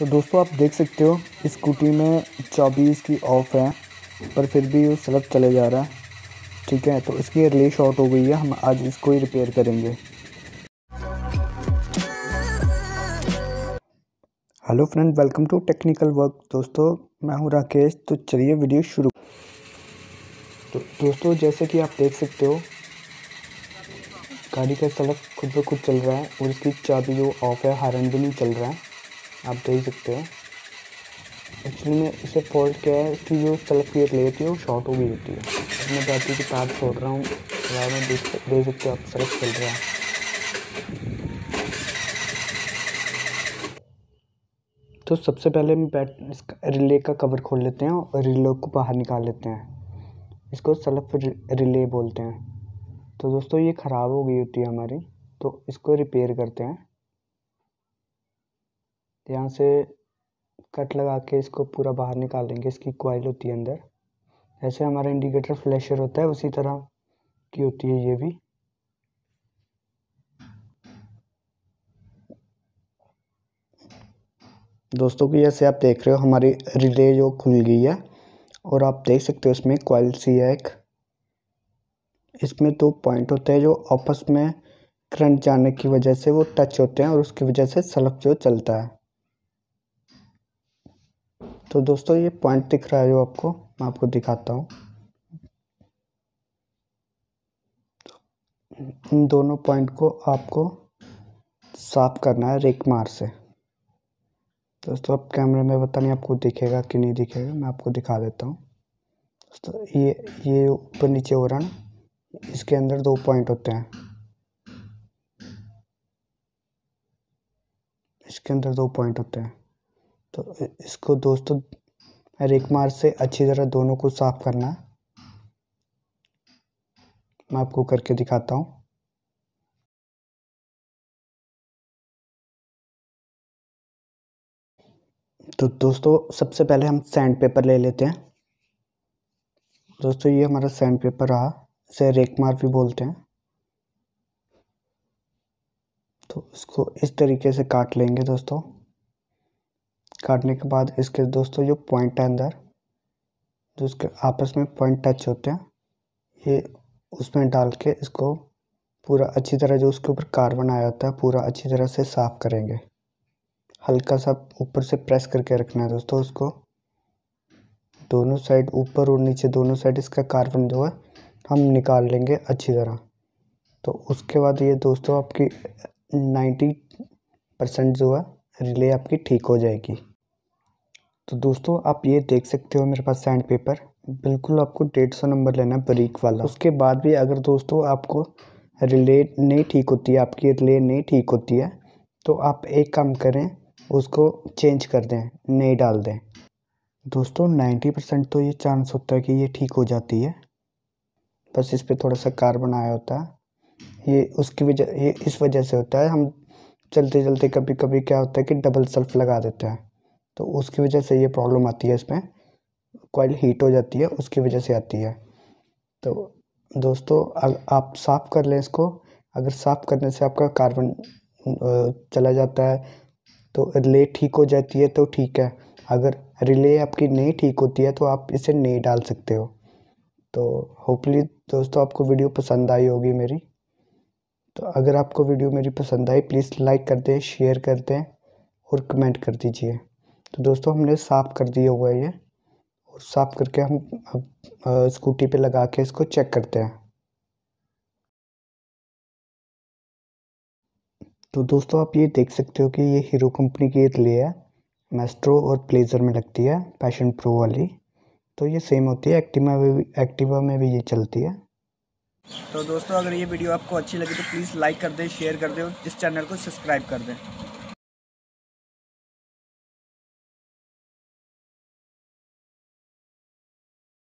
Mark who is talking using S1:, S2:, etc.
S1: तो दोस्तों आप देख सकते हो स्कूटी में चाबी इसकी ऑफ है पर फिर भी वो सड़क चले जा रहा है ठीक है तो इसकी रिले शॉर्ट हो गई है हम आज इसको ही रिपेयर करेंगे hello friend welcome to technical work दोस्तों मैं हूं राकेश तो चलिए वीडियो शुरू तो दोस्तों जैसे कि आप देख सकते हो गाड़ी का सड़क खुद ब खुद चल रहा है और इसकी चाबी जो ऑफ है हारन भी नहीं चल रहा है आप देख सकते हो एक्चुअली में इसे फॉल्ट क्या है इसकी जो सेल्फ क्रिएट लेती है वो शॉर्ट हो गई होती है मैं चाहती हूँ कि पैर छोड़ रहा हूँ में देख देख सकते हो आप सेल्फ चल रहा है तो सबसे पहले हम बैट इसका रिले का कवर खोल लेते हैं और रिले को बाहर निकाल लेते हैं इसको सेल्फ रिले बोलते हैं तो दोस्तों ये ख़राब हो गई होती है हमारी तो इसको रिपेयर करते हैं यहाँ से कट लगा के इसको पूरा बाहर निकाल लेंगे इसकी क्वाइल होती है अंदर ऐसे हमारा इंडिकेटर फ्लैशर होता है उसी तरह की होती है ये भी दोस्तों की जैसे आप देख रहे हो हमारी रिले जो खुल गई है और आप देख सकते हो इसमें क्वाइल सी है एक इसमें दो पॉइंट होते हैं जो आपस में करंट जाने की वजह से वो टच होते हैं और उसकी वजह से सलफ जो चलता है तो दोस्तों ये पॉइंट दिख रहा है जो आपको मैं आपको दिखाता हूँ इन दोनों पॉइंट को आपको साफ करना है रेक मार से दोस्तों अब कैमरे में पता नहीं आपको दिखेगा कि नहीं दिखेगा मैं आपको दिखा देता हूँ दोस्तों ये ये ऊपर नीचे हो रहा है इसके अंदर दो पॉइंट होते हैं इसके अंदर दो पॉइंट होते हैं तो इसको दोस्तों रेकमार से अच्छी तरह दोनों को साफ करना है मैं आपको करके दिखाता हूँ तो दोस्तों सबसे पहले हम सैंड पेपर ले लेते हैं दोस्तों ये हमारा सैंड पेपर रहा इसे रेकमार भी बोलते हैं तो इसको इस तरीके से काट लेंगे दोस्तों काटने के बाद इसके दोस्तों जो पॉइंट है अंदर जो इसके आपस में पॉइंट टच होते हैं ये उसमें डाल के इसको पूरा अच्छी तरह जो उसके ऊपर कार्बन आया होता है पूरा अच्छी तरह से साफ़ करेंगे हल्का सा ऊपर से प्रेस करके रखना है दोस्तों उसको दोनों साइड ऊपर और नीचे दोनों साइड इसका कार्बन जो है हम निकाल लेंगे अच्छी तरह तो उसके बाद ये दोस्तों आपकी नाइन्टी परसेंट जो है रिले आपकी ठीक हो जाएगी तो दोस्तों आप ये देख सकते हो मेरे पास सैंड पेपर बिल्कुल आपको डेढ़ सौ नंबर लेना बरीक वाला उसके बाद भी अगर दोस्तों आपको रिले नहीं ठीक होती है आपकी रिले नहीं ठीक होती है तो आप एक काम करें उसको चेंज कर दें नहीं डाल दें दोस्तों नाइन्टी परसेंट तो ये चांस होता है कि ये ठीक हो जाती है बस इस पर थोड़ा सा कार्बन आया होता है ये उसकी वजह ये इस वजह से होता है हम चलते चलते कभी कभी क्या होता है कि डबल सेल्फ लगा देते हैं तो उसकी वजह से ये प्रॉब्लम आती है इसमें कॉइल हीट हो जाती है उसकी वजह से आती है तो दोस्तों आप साफ़ कर लें इसको अगर साफ़ करने से आपका कार्बन चला जाता है तो रिले ठीक हो जाती है तो ठीक है अगर रिले आपकी नहीं ठीक होती है तो आप इसे नहीं डाल सकते हो तो होपली दोस्तों आपको वीडियो पसंद आई होगी मेरी तो अगर आपको वीडियो मेरी पसंद आई प्लीज़ लाइक कर दें शेयर कर दें और कमेंट कर दीजिए तो दोस्तों हमने साफ़ कर दिया हुआ है ये और साफ़ करके हम अब स्कूटी पे लगा के इसको चेक करते हैं तो दोस्तों आप ये देख सकते हो कि ये हीरो कंपनी की रिले है मेस्ट्रो और प्लेजर में लगती है पैशन प्रो वाली तो ये सेम होती है एक्टिवा में भी एक्टिवा में भी ये चलती है तो दोस्तों अगर ये वीडियो आपको अच्छी लगी तो प्लीज़ लाइक कर दें शेयर कर दें और इस चैनल को सब्सक्राइब कर दें